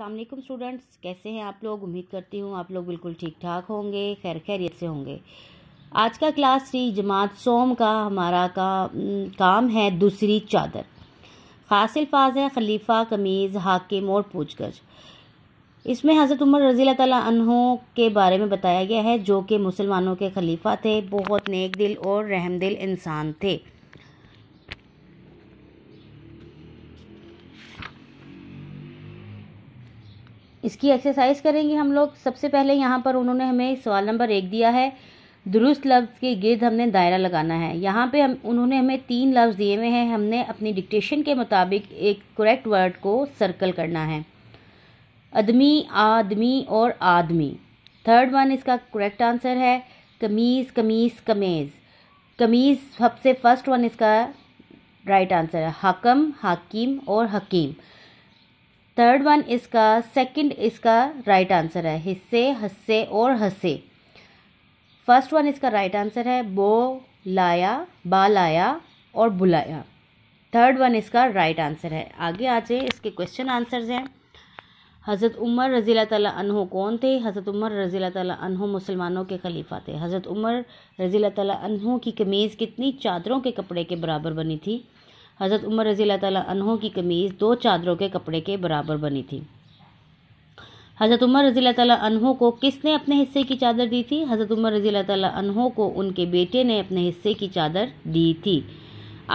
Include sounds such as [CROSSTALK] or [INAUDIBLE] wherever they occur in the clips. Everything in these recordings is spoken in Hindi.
वालेकुम स्टूडेंट्स कैसे हैं आप लोग उम्मीद करती हूँ आप लोग बिल्कुल ठीक ठाक होंगे खैर खैरियत से होंगे आज का क्लास थ्री जमात सोम का हमारा का काम है दूसरी चादर ख़ास अल्फाज है खलीफा कमीज़ हाकिम और पूछगछ इसमें हज़रत उमर रज़ी तहों के बारे में बताया गया है जो कि मुसलमानों के खलीफा थे बहुत नेक दिल और रहम दिल इंसान थे इसकी एक्सरसाइज करेंगे हम लोग सबसे पहले यहाँ पर उन्होंने हमें सवाल नंबर एक दिया है दुरुस्त लफ्ज़ के गिर्द हमने दायरा लगाना है यहाँ पे हम उन्होंने हमें तीन लफ्ज़ दिए हुए हैं हमने अपनी डिक्टेशन के मुताबिक एक करेक्ट वर्ड को सर्कल करना है अदमी आदमी और आदमी थर्ड वन इसका करेक्ट आंसर है कमीज़ कमीज़ कमेज़ कमीज़ सबसे फर्स्ट वन इसका राइट आंसर है हकम हकीम और हकीम थर्ड वन इसका सेकंड इसका राइट आंसर है हिस्से हस्से और हंसे फर्स्ट वन इसका राइट आंसर है बो लाया बा लाया और बुलाया थर्ड वन इसका राइट आंसर है आगे आ जाए इसके क्वेश्चन आंसर्स हैं हज़रत उमर रज़ी ताली कौन थे हज़रत उमर रज़ी ताली मुसलमानों के खलीफा थे हज़रत उमर रज़ी ताली की कमीज़ कितनी चादरों के कपड़े के बराबर बनी थी हज़रत उमर रज़ी तहों की कमीज़ दो चादरों के कपड़े के बराबर बनी थी हज़रत उमर रज़ी तहों को किसने अपने हिस्से की चादर दी थी हज़रत उमर रज़ी तहों को उनके बेटे ने अपने हिस्से की चादर दी थी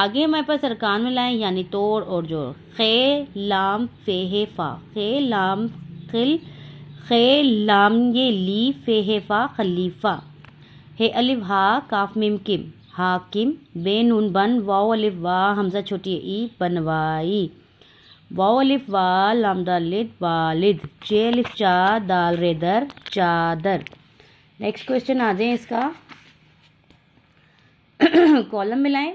आगे हमारे पास अरकान में लाएँ यानी तोड़ और जोड़ खे लाम हे फा खे लाम खिल खे लाम ये ली हे फा खलीफा हे अलिफ हा काफ मिम किम हाकिम बेन उन बन वाओ वाह हमजा छोटी ई बनवाई वाओ वा लामदा लिद वालिद चे लिफ चा दाल रेदर चादर नेक्स्ट क्वेश्चन आ जाए इसका [COUGHS] कॉलम मिलाएं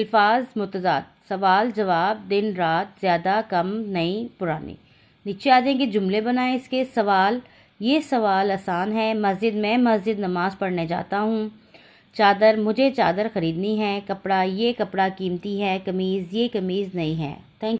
अल्फाज मुतजाद सवाल जवाब दिन रात ज़्यादा कम नई पुरानी नीचे आ जाएंगे जुमले बनाएं इसके सवाल ये सवाल आसान है मस्जिद में मस्जिद नमाज़ पढ़ने जाता हूँ चादर मुझे चादर ख़रीदनी है कपड़ा ये कपड़ा कीमती है कमीज़ ये कमीज़ नहीं है